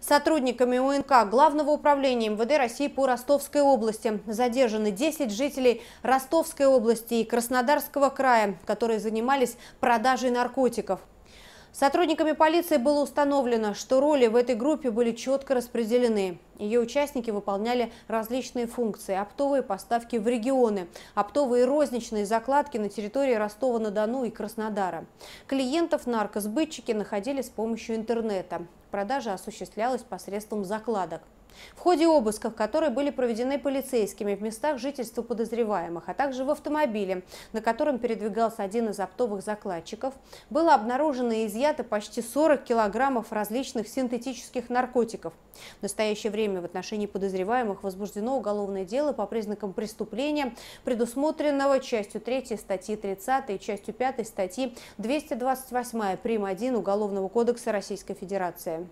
Сотрудниками УНК Главного управления МВД России по Ростовской области задержаны 10 жителей Ростовской области и Краснодарского края, которые занимались продажей наркотиков. Сотрудниками полиции было установлено, что роли в этой группе были четко распределены. Ее участники выполняли различные функции – оптовые поставки в регионы, оптовые и розничные закладки на территории Ростова-на-Дону и Краснодара. Клиентов наркосбытчики находили с помощью интернета. Продажа осуществлялась посредством закладок. В ходе обысков, которые были проведены полицейскими в местах жительства подозреваемых, а также в автомобиле, на котором передвигался один из оптовых закладчиков, было обнаружено и изъято почти 40 килограммов различных синтетических наркотиков. В настоящее время в отношении подозреваемых возбуждено уголовное дело по признакам преступления, предусмотренного частью 3 статьи 30 и частью 5 статьи 228 прим. 1 Уголовного кодекса Российской Федерации.